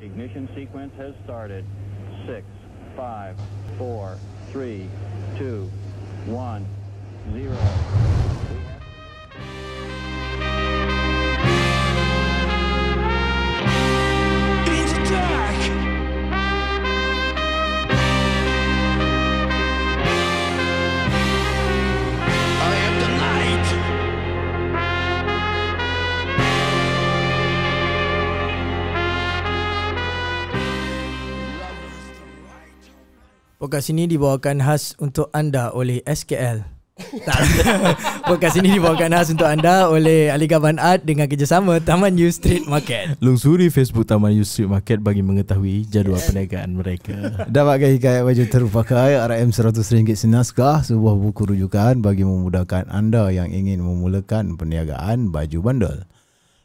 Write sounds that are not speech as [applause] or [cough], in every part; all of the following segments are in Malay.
Ignition sequence has started. Six, five, four, three, two, one, zero. Podcast ini dibawakan khas untuk anda oleh SKL. tak. [laughs] Podcast ini dibawakan khas untuk anda oleh Aligaban Art dengan kerjasama Taman U Street Market. Lungsuri Facebook Taman U Street Market bagi mengetahui jadual yeah. perniagaan mereka. [laughs] Dapatkan hikayat baju terpakai RM100 senaskah sebuah buku rujukan bagi memudahkan anda yang ingin memulakan perniagaan baju bandol.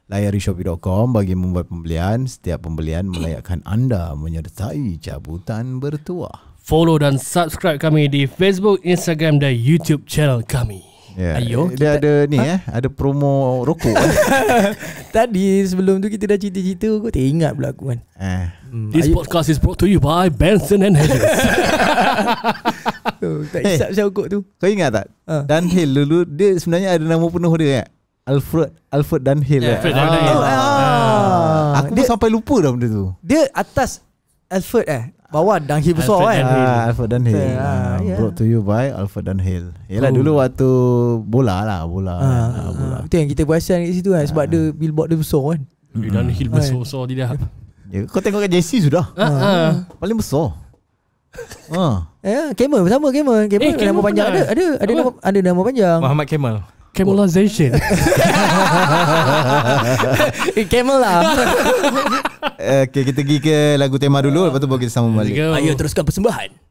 Layari Shopee.com bagi membuat pembelian. Setiap pembelian melayakkan anda menyertai cabutan bertuah follow dan subscribe kami di Facebook, Instagram dan YouTube channel kami. Yeah. Ayo. Dia kita, ada ni ha? eh, ada promo rokok. [laughs] Tadi sebelum tu kita dah cerita-cerita aku tak ingat pula aku kan. Eh. Hmm. This Ayo. podcast is brought to you by Benson and Hedges. [laughs] Oh, tak hisap eh. hey. rokok tu. Kau ingat tak? Ha. Dan Hill dulu dia sebenarnya ada nama penuh dia ya. Alfred Alfred Dunhill. Yeah, Alfred eh? Dunhill. Ah. Oh, ah. Ah. Aku dia, pun sampai lupa dah benda tu. Dia atas Alfred eh Bawa Dunhill besar kan Alfred eh? dan Hill, ah, ah, ah, ya. Brought to you by Alfred dan Hill. Yelah oh. dulu waktu Bola lah Bola, bola. Itu yang kita perasan kat situ kan Sebab dia billboard dia besar kan mm. Dunhill besar-besar dia dah ya, kau tengok kan JC sudah. Ah, ah. Paling besar. ha. eh, Kemal sama Kemal. Kemal eh, nama panjang ada. Ada ada nama, ada nama panjang. Muhammad Kemal. Camelization [laughs] eh, Camel lah [laughs] eh, Okay kita pergi ke lagu tema dulu Lepas tu baru kita sambung balik Ayo teruskan persembahan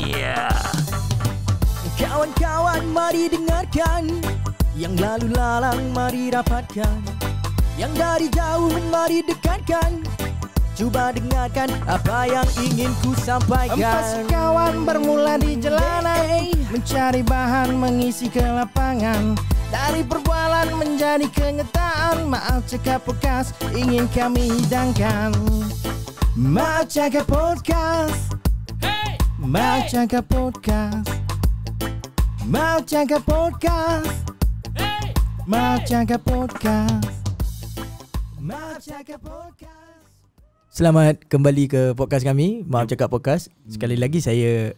Yeah. Kawan-kawan mari dengarkan Yang lalu lalang mari rapatkan Yang dari jauh mari dekatkan cuba dengarkan apa yang ingin ku sampaikan Empat kawan bermula di jalanan Mencari bahan mengisi ke Dari perbualan menjadi kenyataan Maaf cakap bekas ingin kami hidangkan Maaf cakap podcast Maaf cakap podcast Maaf cakap podcast Maaf cakap podcast Maaf cakap podcast Selamat kembali ke podcast kami Maaf ya. cakap podcast Sekali lagi saya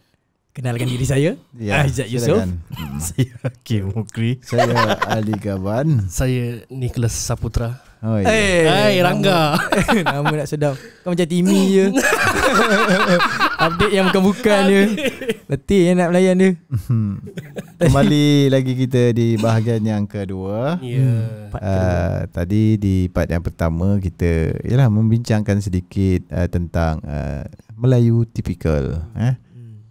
Kenalkan diri saya ya, Aizat Yusof [laughs] Saya Kim Mukri Saya Ali Gaban Saya Nicholas Saputra Oh, yeah. Hey, hey, Rangga. Nama, [laughs] nama nak sedap. Kau macam Timmy je. [laughs] Update yang bukan-bukan je. Letih yang nak melayan dia. [laughs] Kembali lagi kita di bahagian yang kedua. Yeah. Ya. Hmm, hmm. Uh, tadi di part yang pertama kita yalah, membincangkan sedikit uh, tentang uh, Melayu tipikal. Eh?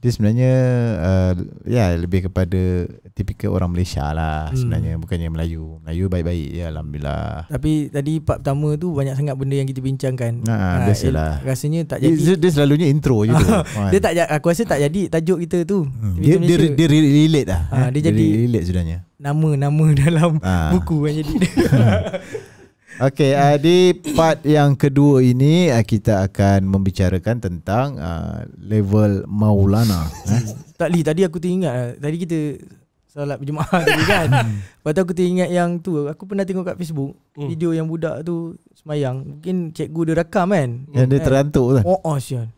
dia sebenarnya uh, ya lebih kepada tipikal orang Malaysia lah hmm. sebenarnya bukannya Melayu. Melayu baik-baik ya alhamdulillah. Tapi tadi part pertama tu banyak sangat benda yang kita bincangkan. Ha nah, ha, biasalah. Il, eh, rasanya tak jadi. Dia, dia selalunya intro je tu. [laughs] Ha. dia tak aku rasa tak jadi tajuk kita tu. Hmm. Dia, dia dia dia relate dah. Uh, ah, eh. dia, dia jadi relate sebenarnya. Nama-nama [laughs] dalam uh. buku kan jadi. [laughs] Okey, hmm. uh, di part yang kedua ini uh, kita akan membicarakan tentang uh, level Maulana. [laughs] eh? Tak li, tadi aku teringat uh, tadi kita solat berjemaah [laughs] tadi kan. Hmm. Lepas tu aku teringat yang tu aku pernah tengok kat Facebook hmm. video yang budak tu semayang. Mungkin cikgu dia rakam kan. Yang hmm. dia eh. terantuk tu. Oh, oh sian.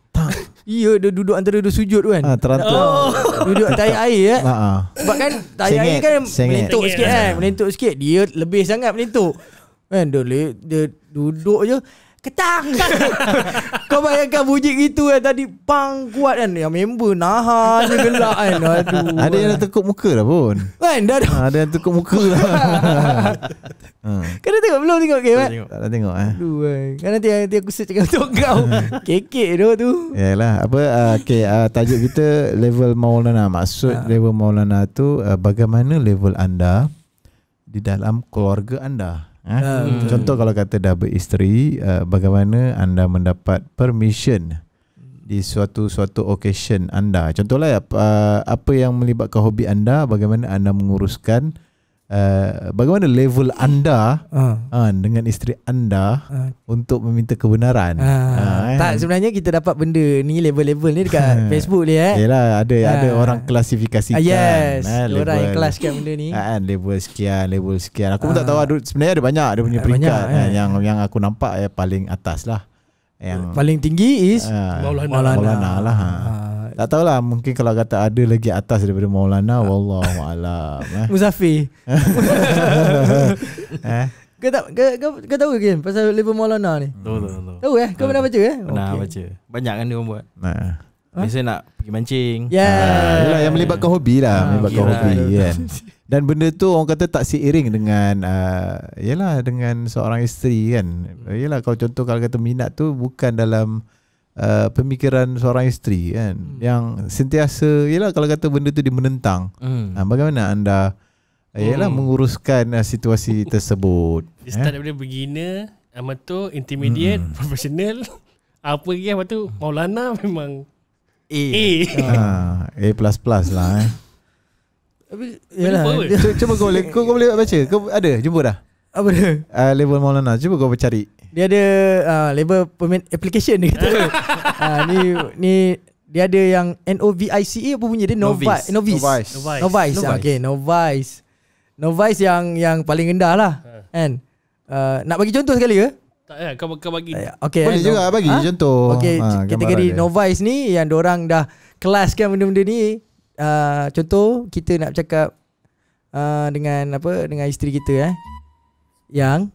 Iya dia duduk antara dua sujud kan. Ha, terantuk. Oh. Duduk tai air eh. Ha. Sebab kan tai air kan melentuk sikit kan. Melentuk sikit dia lebih sangat melentuk. Kan dia, dia, dia duduk je Ketang [laughs] Kau bayangkan bunyi itu kan Tadi pang kuat kan Yang member nahan je gelap kan [laughs] Aduh Ada yang dah tekuk muka lah pun Kan dah ada ha, Ada yang tekuk muka lah [laughs] Kan tengok belum tengok game Tak dah tengok eh Aduh kan Kan nanti, nanti aku search cakap untuk kau Kekek tu tu Yalah apa uh, Okay ah, tajuk kita Level Maulana Maksud ah. level Maulana tu Bagaimana level anda Di dalam keluarga anda Ha? Hmm. Contoh kalau kata dah beristeri, uh, bagaimana anda mendapat permission di suatu-suatu occasion anda. Contohlah uh, apa yang melibatkan hobi anda, bagaimana anda menguruskan Eh, bagaimana level anda uh. Uh, dengan isteri anda uh. untuk meminta kebenaran. Uh. Uh, tak eh. sebenarnya kita dapat benda ni level-level ni dekat [laughs] Facebook ni eh. Yalah ada uh. ada orang klasifikasikan. Uh, yes. Uh, eh, level, orang yang kelaskan benda ni. uh, level sekian, level sekian. Aku uh. pun tak tahu ada, sebenarnya ada banyak ada punya peringkat banyak, eh. yang yang aku nampak eh, paling atas lah. Yang paling tinggi is uh, Maulana. Maulana lah. Uh. Tak tahulah mungkin kalau kata ada lagi atas daripada Maulana ha. wallahu alam. Eh. [laughs] Muzaffi. [laughs] eh? Kau tak kau, kau, tahu ke kan, pasal level Maulana ni? Tahu tahu. Tahu Tahu eh? Kau pernah baca eh? Pernah okay. baca. Banyak kan dia orang buat. Nah. Ha? Biasa nak pergi mancing. Ya. Yeah. Ha, yang melibatkan hobi lah, ha, melibatkan okay hobi lah. kan. Dan benda tu orang kata tak seiring dengan uh, yalah dengan seorang isteri kan. Yalah kalau contoh kalau kata minat tu bukan dalam uh, pemikiran seorang isteri kan hmm. yang sentiasa yalah kalau kata benda tu dia menentang hmm. uh, bagaimana anda ialah eh, hmm. menguruskan uh, situasi [laughs] tersebut dia start eh? beginner amateur intermediate hmm. professional [laughs] apa lagi apa tu Maulana memang A A, [laughs] ha, A plus plus lah eh. Tapi, yalah, cuba kau boleh, kau, kau boleh baca? Kau ada? Jumpa dah? Apa dia? Uh, label Maulana Cuba kau cari Dia ada uh, Label permit application Dia kata [laughs] uh, ni, ni Dia ada yang N-O-V-I-C-E Apa punya dia? Novice Novice Novice Novice, ah, Novice. Okay Novice Novice yang Yang paling rendah lah eh. Kan uh. uh, Nak bagi contoh sekali ke? Tak ya, kau, kau bagi. Eh, okay, Boleh juga bagi ha? contoh. Okay, ha, kategori novice ni yang orang dah kelaskan benda-benda ni. Uh, contoh kita nak cakap uh, dengan apa dengan isteri kita eh yang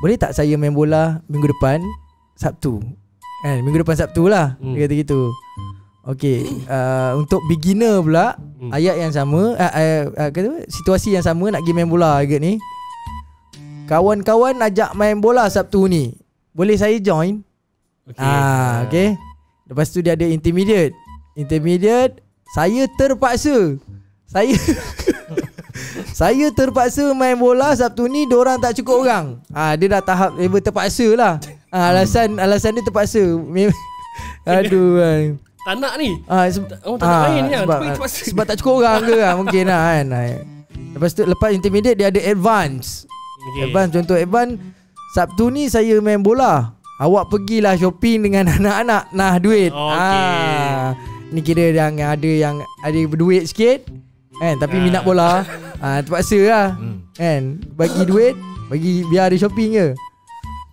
boleh tak saya main bola minggu depan Sabtu kan minggu depan Sabtu lah hmm. dia kata gitu okey uh, untuk beginner pula hmm. ayat yang sama uh, uh, uh, kata situasi yang sama nak game main bola agak ni kawan-kawan ajak main bola Sabtu ni boleh saya join Okay, ah uh, lepas tu dia ada intermediate intermediate saya terpaksa saya [laughs] Saya terpaksa main bola Sabtu ni orang tak cukup orang ha, Dia dah tahap Level eh, terpaksa lah ha, Alasan Alasan dia terpaksa [laughs] Aduh kan Tak nak ni ha, ah, se- Oh tak ha, nak main sebab, ni lah. sebab, sebab tak cukup orang ke lah [laughs] Mungkin lah kan ya. Lepas tu Lepas intermediate Dia ada advance okay. Advance contoh advance Sabtu ni saya main bola Awak pergilah shopping dengan [laughs] anak-anak Nah duit okay. ha. Ni kira yang ada yang Ada berduit sikit Kan tapi ah. minat bola ah ha, terpaksa lah hmm. Kan bagi duit bagi biar ada shopping je.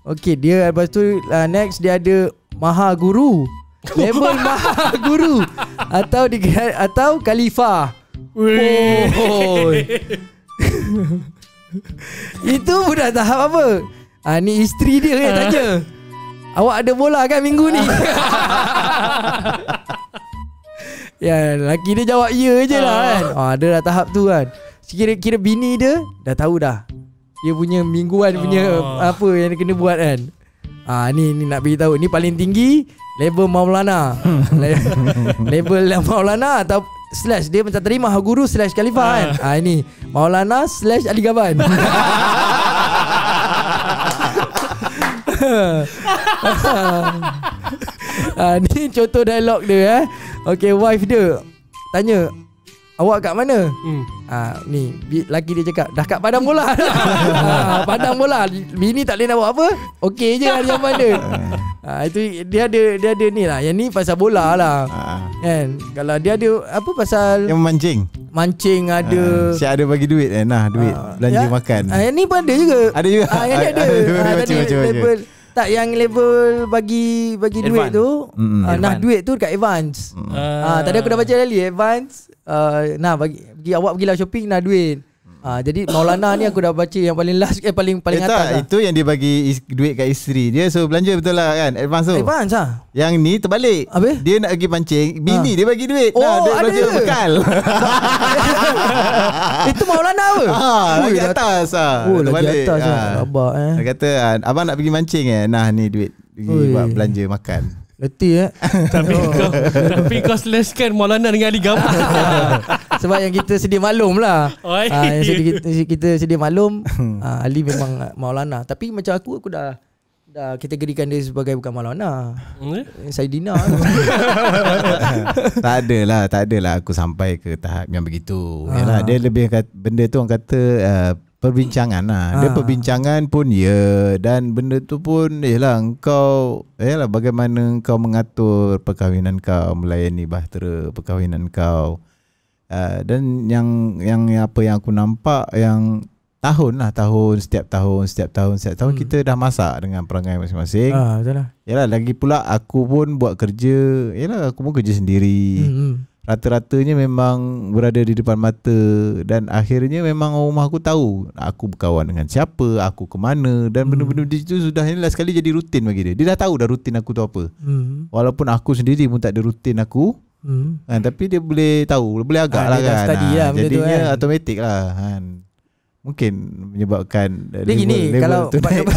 Okey dia lepas tu uh, next dia ada Maha Guru. [laughs] Label Maha Guru atau di, atau khalifa. Oh. [laughs] Itu sudah tahap apa? Ah ha, ni isteri dia yang ah. tanya. Awak ada bola kan minggu ni? [laughs] Ya lelaki dia jawab ya je lah ah. kan ha, ah, Dia dah tahap tu kan kira, kira bini dia dah tahu dah Dia punya mingguan punya ah. apa yang dia kena buat kan ha, ni, ni nak beritahu Ni paling tinggi level Maulana [laughs] Level Maulana atau Slash dia macam terima guru slash Khalifah kan ha, Ini Maulana slash Ali Gaban Ha [laughs] [laughs] uh, [laughs] Ni contoh dialog dia eh. Okay wife dia Tanya Awak kat mana? Hmm. Ah, ni lagi dia cakap dah kat padang bola. [laughs] Ah, padang bola. Bini tak boleh nak buat apa? Okey je hari yang mana. Ah, itu dia ada dia ada ni lah. Yang ni pasal bola lah. Uh. Kan? Kalau dia ada apa pasal yang memancing. Mancing ah, ada uh, Siap ada bagi duit eh? Nah duit uh, Belanja ya? makan uh, Yang ni pun ada juga Ada juga uh, Yang ni ada, ada, ada, ada, ada tak yang level bagi bagi ah, advance. duit tu. Mm, uh, nah duit tu dekat Evans. mm. uh, ah, uh, tadi aku dah baca tadi advance. Uh, nah bagi pergi awak pergilah shopping nah duit. Ha, jadi Maulana ni aku dah baca yang paling last eh paling paling eh, atas. Tak, lah. Itu yang dia bagi is, duit kat isteri dia. So belanja betul lah kan advance tu. Advance ah. Ha? Yang ni terbalik. Abi? Dia nak pergi pancing, bini ha. dia bagi duit. Oh, nah, duit belanja bekal. [laughs] itu Maulana apa? Ha, lagi atas ah. Ha. Oh, terbalik. lagi atas ah. Ha. Ha. eh. Dia kata ah, abang nak pergi mancing eh. Nah ni duit pergi buat belanja makan. Letih eh [laughs] Tapi [laughs] kau Tapi kau slashkan Maulana dengan Ali Gam [laughs] Sebab yang kita sedia malum lah uh, Yang sedia, kita, kita sedia maklum uh, Ali memang Maulana Tapi macam aku Aku dah dah kategorikan dia sebagai bukan Maulana. Hmm? Eh? Eh, Saya Dina. tak adalah, tak adalah aku sampai ke tahap yang begitu. Ha. Yalah, dia lebih kata, benda tu orang kata uh, perbincangan lah. Ha. Dia ah. perbincangan pun ya dan benda tu pun ialah engkau ialah bagaimana engkau mengatur perkahwinan kau, melayani bahtera perkahwinan kau. Uh, dan yang yang apa yang aku nampak yang tahun lah tahun setiap tahun setiap tahun setiap tahun hmm. kita dah masak dengan perangai masing-masing. Ah, betul lah. lagi pula aku pun buat kerja, yalah aku pun kerja sendiri. Hmm. hmm rata-ratanya memang berada di depan mata dan akhirnya memang rumah aku tahu aku berkawan dengan siapa, aku ke mana dan hmm. benar-benar di situ sudah ini last kali jadi rutin bagi dia. Dia dah tahu dah rutin aku tu apa. Hmm. Walaupun aku sendiri pun tak ada rutin aku. Hmm. Kan, tapi dia boleh tahu, boleh agak ha, lah dia kan. Dah study ah, lah, jadinya kan. automatik lah kan mungkin menyebabkan uh, dia gini kalau tu pada, naik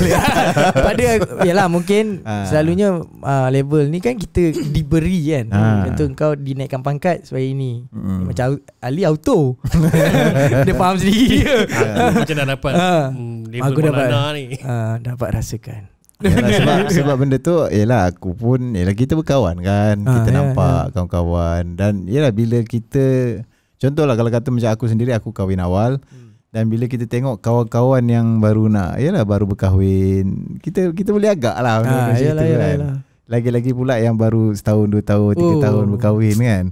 [laughs] pada yalah mungkin ha. [laughs] selalunya uh, ah, level ni kan kita diberi kan contoh ah. ha. kau dinaikkan pangkat sebagai ini hmm. macam Ali auto [laughs] dia faham sendiri ha. macam dah dapat ha. Hmm, level aku dapat, ni uh, dapat rasakan yalah, sebab sebab benda tu yalah aku pun yalah kita berkawan kan ha, kita ya, nampak ya. kawan-kawan dan yalah bila kita contohlah kalau kata macam aku sendiri aku kahwin awal hmm dan bila kita tengok kawan-kawan yang baru nak yalah baru berkahwin kita kita boleh agaklah ha, ah, yalah, yalah, kan. lagi-lagi pula yang baru setahun dua tahun tiga oh. tahun berkahwin kan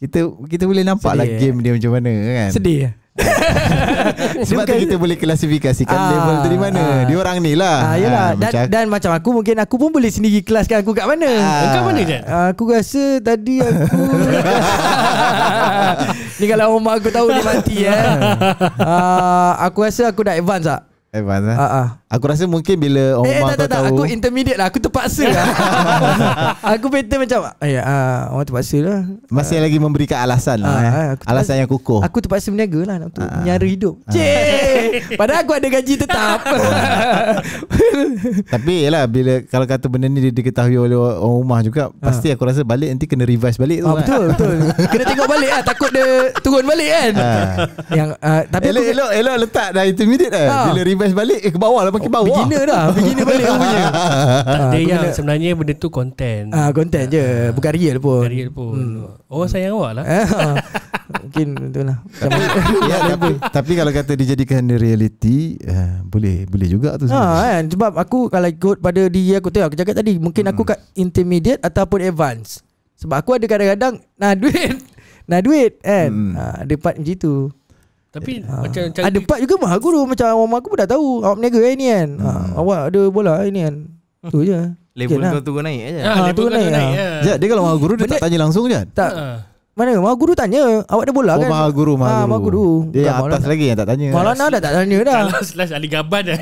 kita kita boleh nampaklah game eh. dia macam mana kan sedih eh? [laughs] Sebab tu kita boleh klasifikasikan aa, ah. level tu di mana aa, ah. Dia orang ni lah aa, ah, aa, dan, macam dan macam aku mungkin aku pun boleh sendiri kelaskan aku kat mana oh, Kat mana je? Aku rasa tadi aku [laughs] Ni kalau rumah aku tahu dia mati eh. aa, aku rasa aku dah advance tak? Advance lah uh-uh. Aku rasa mungkin bila eh, Omar eh, eh, tak, tak, tahu Aku intermediate lah Aku terpaksa lah [laughs] Aku better macam Ayah, eh, uh, Orang terpaksa lah Masih uh, lagi memberikan alasan uh, lah ah, eh. Ah, aku terpaksa, Alasan yang kukuh Aku terpaksa berniaga lah Untuk uh, nyara hidup uh. Padahal aku ada gaji tetap [laughs] Tapi lah Bila kalau kata benda ni dia Diketahui oleh orang rumah juga uh. Pasti aku rasa balik Nanti kena revise balik tu uh, kan. Betul betul. kena tengok balik lah Takut dia turun balik kan uh. yang, uh, tapi elok, aku, elok, elok letak dah intermediate lah uh. Bila revise invest balik eh, ke bawah lah makin oh, bawah. Beginner dah, [laughs] beginner balik rupanya. Lah tak ada ha, yang sebenarnya benda tu konten. Ah ha, konten je, ah. bukan real pun. Bukan real pun. Hmm. Orang oh, sayang awak lah. Eh, ah. Mungkin lah. ya, tapi, tapi kalau kata dijadikan reality, uh, boleh boleh juga tu Ah kan, sebab aku kalau ikut pada dia aku tengok aku cakap tadi, mungkin hmm. aku kat intermediate ataupun advance. Sebab aku ada kadang-kadang nah duit. [laughs] Nah duit kan. Hmm. Ha, ada part macam itu. Tapi ha. macam, ah. macam Ada part juga mah guru Macam orang aku pun dah tahu Awak berniaga eh, ni kan ah, hmm. ha. Awak ada bola eh, ni kan Tu je Level lah. kau tu naik je ha, ah, Level kau tu naik, lah. naik ya. Dia kalau mah guru Dia tak tanya langsung je kan? Tak mana mah guru tanya awak ada bola oh, kan mah guru mah ah, ha, guru. guru dia yang atas lagi yang tak tanya Malah nak dah tak tanya dah slash ali gaban dah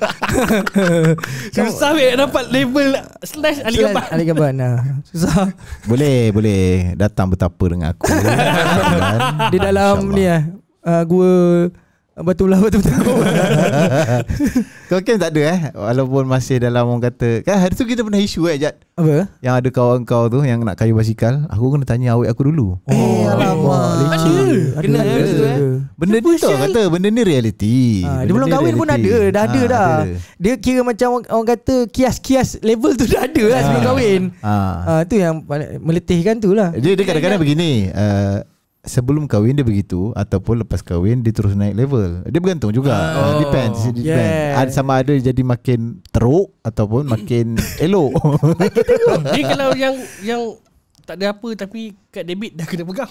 [laughs] susah weh dapat label slash ali gaban ali gaban nah. susah boleh boleh datang bertapa dengan aku [laughs] di dalam ni eh. ah uh, gua Betul lah betul betul. [laughs] kau kan tak ada eh walaupun masih dalam orang kata kan hari tu kita pernah isu eh Jad. Apa? Yang ada kawan kau tu yang nak kayu basikal, aku kena tanya awek aku dulu. Oh, eh, alamak. Wah, ada. Kena ada, tu eh. Benda ni tu kata benda ni realiti. Ha, ah, dia belum kahwin pun ada, dah ada ha, dah. Ada. Dia kira macam orang kata kias-kias level tu dah ada lah ha. sebelum ah. kahwin. Ha. ha. tu yang meletihkan tu lah. Jadi kadang-kadang begini. Uh, sebelum kahwin dia begitu ataupun lepas kahwin dia terus naik level. Dia bergantung juga. Oh, depends, depends. Yeah. sama ada jadi makin teruk ataupun makin [laughs] elok. Kita tengok. [laughs] kalau yang yang tak ada apa tapi kad debit dah kena pegang.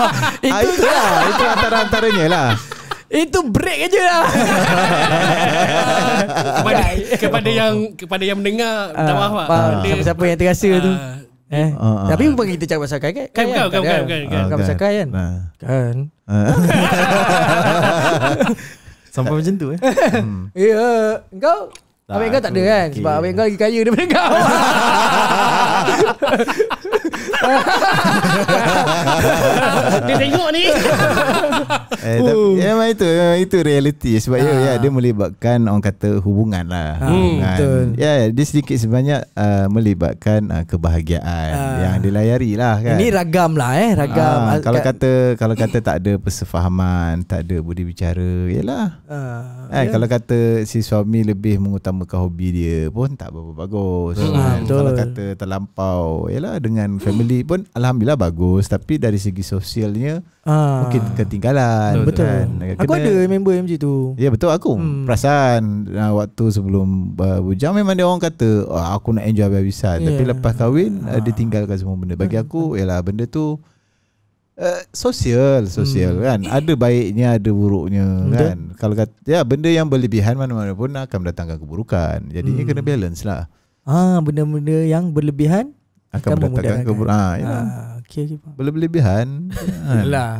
[laughs] Ah, itu itu, lah. itu antara-antaranya lah. Itu break aja lah kepada, kepada yang Kepada yang mendengar Minta maaf pak lah. Siapa-siapa yang terasa uh, tu Eh. Uh, Tapi bukan kita cakap pasal kai kan? Kan bukan bukan bukan bukan. pasal kai kan? Kan. Ah. [laughs] Sampai macam tu eh. Hmm. [laughs] Ya, hmm. yeah. kau Abang kau tak ada kan? Okay. Sebab abang kau lagi kaya daripada kau. [laughs] dia tengok ni. eh, tapi, ya, memang itu, memang itu realiti. Sebab ya, ya, ah. dia melibatkan orang kata hubungan lah. Hmm, hubungan. Ya, dia sedikit sebanyak uh, melibatkan uh, kebahagiaan yang dilayari lah kan. Ini ragam lah eh, ragam. Ha, kalau kata kalau kata tak ada persefahaman, tak ada budi bicara, yalah. Ha, ah, ha, eh, ya. kalau kata si suami lebih mengutamakan hobi dia pun tak berapa bagus. Ha, kan? betul. Kalau kata terlampau, yalah dengan family pun alhamdulillah bagus tapi dari segi sosialnya ha. mungkin ketinggalan. Betul. Kan? betul. Kena, aku ada member MG tu. Ya betul aku. Hmm. Perasaan nah, waktu sebelum uh, bujang memang dia orang kata oh, aku nak enjoy habis-habisan yeah. tapi lepas kahwin ha. dia tinggal meninggalkan semua benda. Bagi hmm, aku ialah hmm. benda tu uh, sosial, sosial hmm. kan. Ada baiknya, ada buruknya benda? kan. Kalau kata ya benda yang berlebihan mana-mana pun akan mendatangkan keburukan. Jadi hmm. kena balance lah. Ah, benda-benda yang berlebihan akan mendatangkan keburukan. Ah, ya. Ah, okey, okey. Berlebihan. [laughs] Kan? Yalah.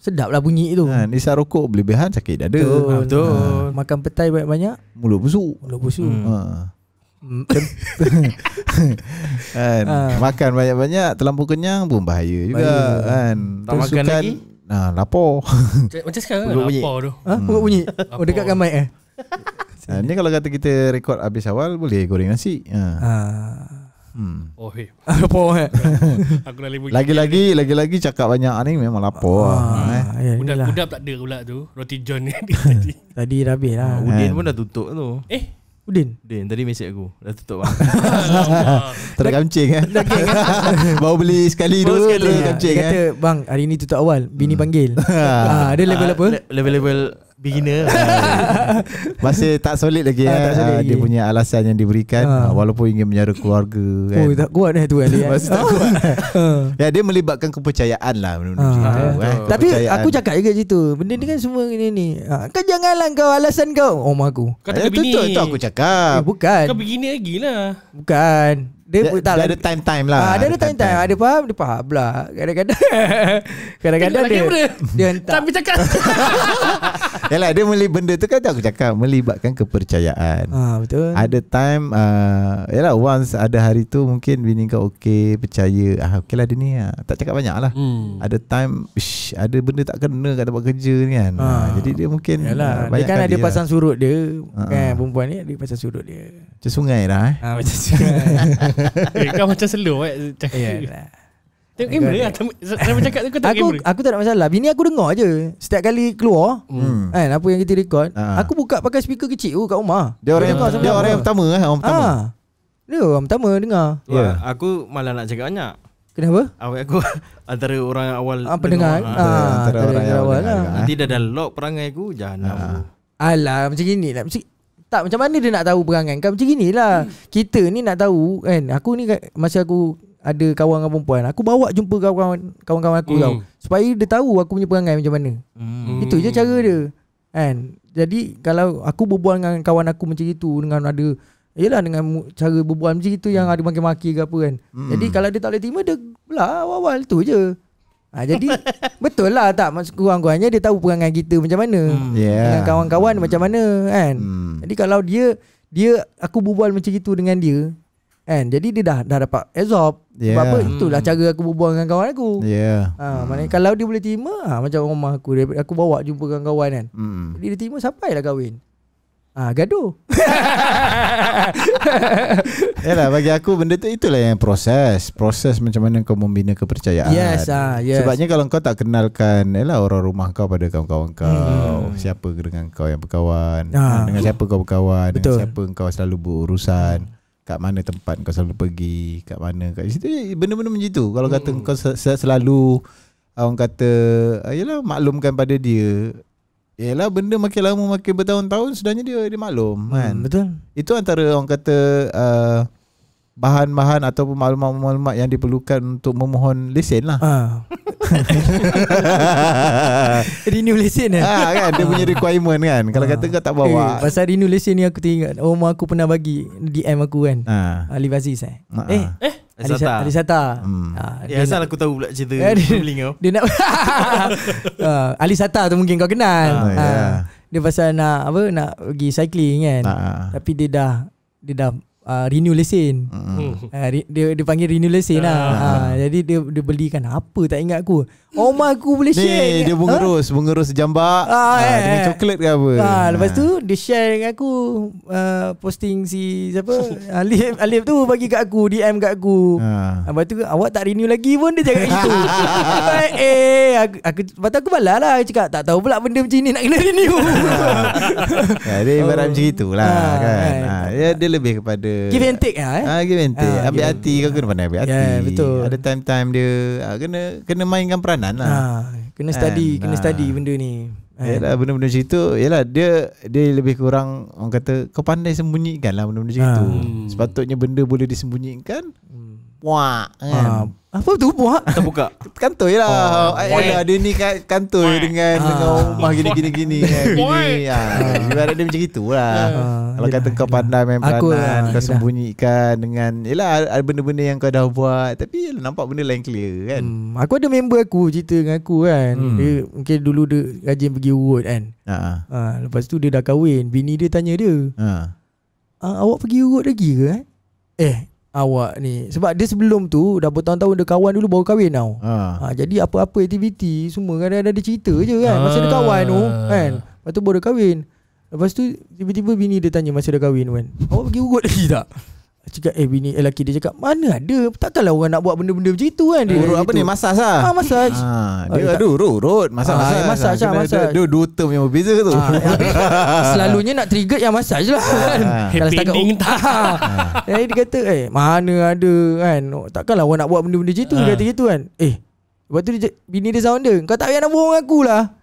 Sedap lah bunyi tu kan, Isak rokok berlebihan sakit dada Betul, ha, betul. Ha. Makan petai banyak-banyak Mulut busuk Mulut busuk hmm. ha. [laughs] kan ha. makan banyak-banyak terlampau kenyang pun bahaya juga bahaya. kan tak Terus makan sukan, lagi ha, lapar macam sekarang lah, lapar bunyi. tu ha hmm. bunyi oh dekatkan mic eh ha, ni kalau kata kita record habis awal boleh goreng nasi ha, ha. Hmm. Oh hey. [laughs] Eh? [laughs] Aku nak lebih. Lagi-lagi lagi-lagi cakap banyak ni memang lapar lah, ah, eh. Ya, ya Udah udah tak ada pula tu roti john ni tadi. tadi dah habis lah. Ah, Udin kan? pun dah tutup tu. Eh, Udin Udin tadi mesej aku Dah tutup lah [laughs] Tak nak kancing kan Baru beli sekali tu. Baru sekali Dia kata eh? bang hari ni tutup awal Bini hmm. panggil [laughs] ah, Ada level ah, apa Level-level beginner [laughs] masih tak solid lagi ya ha, dia punya alasan yang diberikan ha. walaupun ingin menyara keluarga oh, kan oh tak kuat eh tu [laughs] kan masih tak oh. kuat [laughs] ya dia melibatkan kepercayaan lah benda ha. ha. eh. tapi aku cakap juga gitu benda ni kan semua ini ni ha. kau janganlah kau alasan kau om oh, aku kata ya, begini itu, itu aku cakap eh, bukan kau begini lagi lah bukan dia pun tak ada time time lah. Ah, ada ada time time. Ada faham? Dia faham pula. Kadang-kadang [laughs] kadang-kadang lah dia kamera. dia hentak. Tapi cakap. [laughs] Yalah dia beli benda tu kan aku cakap melibatkan kepercayaan. ah, betul. Ada time uh, yalah once ada hari tu mungkin bini kau okey percaya ah okeylah dia ni ah. tak cakap banyak lah hmm. Ada time shh, ada benda tak kena kat tempat kerja ni kan. Ah. Jadi dia mungkin yalah, dia ah, kan, kan ada dia pasang surut dia uh-uh. kan perempuan ni dia pasang surut dia. Macam sungai dah eh. Ha, macam sungai. [laughs] Eh, kau macam slow eh. Cakap. Yeah, ya, Tengok kamera lah. Kenapa cakap tu kau Aku tak ada masalah. Bini aku dengar je. Setiap kali keluar, hmm. Kan, apa yang kita record, ha. aku buka pakai speaker kecil tu oh, kat rumah. Dia orang, yeah. dia orang yang pertama lah. Orang pertama. Ha. Dia orang pertama dengar. Ya, yeah. aku malah nak cakap banyak. Kenapa? Awak aku [laughs] antara orang yang awal apa dengar. Eh? Ah, ha. antara, antara, orang yang, awal. Lah. Nanti dah dah lock perangai aku, jangan ha. Alah, macam gini lah. Macam, tak macam mana dia nak tahu perangan kan macam ginilah. Hmm. Kita ni nak tahu kan aku ni kan, masa aku ada kawan dengan perempuan aku bawa jumpa kawan-kawan kawan-kawan aku hmm. tau supaya dia tahu aku punya perangai macam mana. Hmm. Itu je cara dia. Kan? Jadi kalau aku berbual dengan kawan aku macam itu dengan ada Yelah dengan cara berbual macam itu yang hmm. ada makin-makin. ke apa kan. Hmm. Jadi kalau dia tak boleh terima dia lah awal-awal tu je. Ha, jadi [laughs] betul lah tak kurang-kurangnya dia tahu perangai kita macam mana. Hmm. Yeah. Dengan kawan-kawan hmm. macam mana kan. Hmm. Jadi kalau dia dia aku berbual macam itu dengan dia kan. Jadi dia dah dah dapat absorb. Yeah. Sebab apa itulah hmm. cara aku berbual dengan kawan aku. Yeah. Ha hmm. maknanya kalau dia boleh terima ha, macam rumah aku aku bawa jumpa kawan-kawan kan. Hmm. Jadi dia terima sampailah kahwin. Ah ha, gaduh. [laughs] Yalah bagi aku benda tu itulah yang proses. Proses macam mana kau membina kepercayaan. Yes, ha, yes. Sebabnya kalau kau tak kenalkan yalah orang rumah kau pada kawan-kawan kau. Hmm. Siapa dengan kau yang berkawan? Ha. Dengan siapa kau berkawan? Betul. Dengan siapa kau selalu berurusan? Kat mana tempat kau selalu pergi? Kat mana? Kat situ benda-benda macam itu. Kalau kata hmm. kau selalu orang kata ah, yalah maklumkan pada dia Yalah benda makin lama makin bertahun-tahun sebenarnya dia dia maklum hmm, kan. Betul. Itu antara orang kata uh, bahan-bahan ataupun maklumat-maklumat yang diperlukan untuk memohon lesen lah. Ha. [laughs] renew lesen ya? Ha, kan? Dia punya requirement kan? Kalau ha. kata ah. kau tak bawa. Eh, pasal renew lesen ni aku teringat. Oh, aku pernah bagi DM aku kan. Ha. Alif Aziz eh. Ha. Eh. eh. Alisata. Alisata. Hmm. Ha, eh, asal aku tahu pula cerita eh, dia, dia, dia nak uh, [laughs] ah, Alisata tu mungkin kau kenal. Ha, ha, yeah. Dia pasal nak apa nak pergi cycling kan. Ha. Tapi dia dah dia dah uh, renew lesen. Mm-hmm. Hmm. Uh, dia dia panggil renew lesen lah. Uh. jadi dia dia belikan apa tak ingat aku. Oma oh, aku boleh share. Nih, dia mengurus, huh? ros, jambak uh, uh, eh, dengan eh. coklat ke apa. Uh, uh. lepas tu dia share dengan aku uh, posting si siapa? [laughs] Alif Alif tu bagi kat aku, DM kat aku. Uh. Lepas tu awak tak renew lagi pun dia jaga itu. [laughs] Eh, eh aku aku lepas tu aku balalah aku cakap tak tahu pula benda macam ni nak kena renew. [laughs] ya, dia ibarat oh. macam itulah kan. ha, dia lebih kepada Give and take lah eh. Ah, give and take. Ah, ambil yeah, hati kau kena pandai ambil ya, hati. yeah, betul. Ada time-time dia ah, kena kena mainkan peranan lah. Ah, kena study, and, kena study ah. benda ni. Kan? Yalah, benda-benda macam itu Yalah, dia dia lebih kurang Orang kata Kau pandai sembunyikan lah Benda-benda macam ah. itu hmm. Sepatutnya benda boleh disembunyikan Wah hmm. Apa tu buat? Terbuka. [laughs] Kantoi lah. Oh oh, ada ni kan kantoi dengan ah. dengan rumah gini gini gini. Kan. gini. Ah, ibarat dia macam gitulah. Ah. Kalau kata yeah. kau pandai main peranan, lah. kau yelah. sembunyikan dengan yalah ada benda-benda yang kau dah buat tapi yelah, nampak benda lain clear kan. Hmm. Aku ada member aku cerita dengan aku kan. Hmm. Dia mungkin okay, dulu dia rajin pergi urut kan. Ha. Ah. lepas tu dia dah kahwin, bini dia tanya dia. Ha. awak pergi urut lagi ke? Eh, eh awak ni sebab dia sebelum tu dah bertahun-tahun dia kawan dulu baru kahwin tau. Ha. ha jadi apa-apa aktiviti semua kadang-kadang ada cerita je kan ha. masa dia kawan tu ah. kan. Lepas tu baru kahwin. Lepas tu tiba-tiba bini dia tanya masa dia kahwin kan. Awak pergi urut lagi tak? Cakap eh bini eh, laki dia cakap Mana ada Takkanlah orang nak buat benda-benda macam itu kan dia, eh, Urut apa ni Masas lah ha, ah, Masas ha, ah, oh, Dia ya ada urut urut Masas ha, ah, ya, masaj, masaj, masaj, masaj. Lah, dia, dua term yang berbeza tu ha, [laughs] Selalunya nak trigger yang masas lah kan. Happy setakat, ending tak ha. Jadi dia kata eh Mana ada kan oh, Takkanlah orang nak buat benda-benda macam itu ha. Dia kata gitu kan Eh Lepas tu dia, bini dia sound dia Kau tak payah nak buang aku lah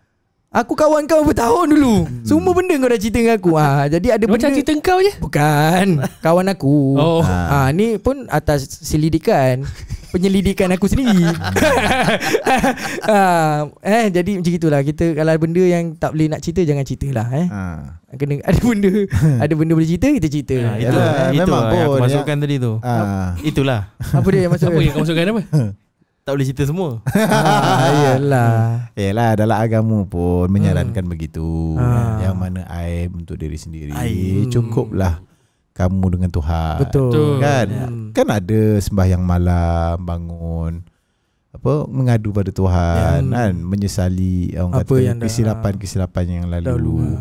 Aku kawan kau bertahun dulu Semua benda kau dah cerita dengan aku ha, Jadi ada benda Macam cerita kau je Bukan Kawan aku oh. ha. Ni pun atas selidikan Penyelidikan aku sendiri ha. [laughs] eh, Jadi macam itulah Kita kalau ada benda yang tak boleh nak cerita Jangan cerita lah eh. Ha. Kena, ada benda [laughs] Ada benda boleh cerita Kita cerita ha, itulah, ya, itulah, memang itulah yang aku ya. masukkan ya. tadi tu ha. Itulah Apa dia yang masukkan [laughs] Apa yang kau masukkan apa tak boleh cerita semua. [laughs] ah, yalah. Yalah dalam agama pun menyarankan hmm. begitu. Ah. Yang mana aib untuk diri sendiri cukuplah kamu dengan Tuhan. Betul. Kan? kan ya. Kan ada sembahyang malam, bangun apa mengadu pada Tuhan yang kan menyesali orang apa kata yang kesilapan-kesilapan yang lalu. Ya.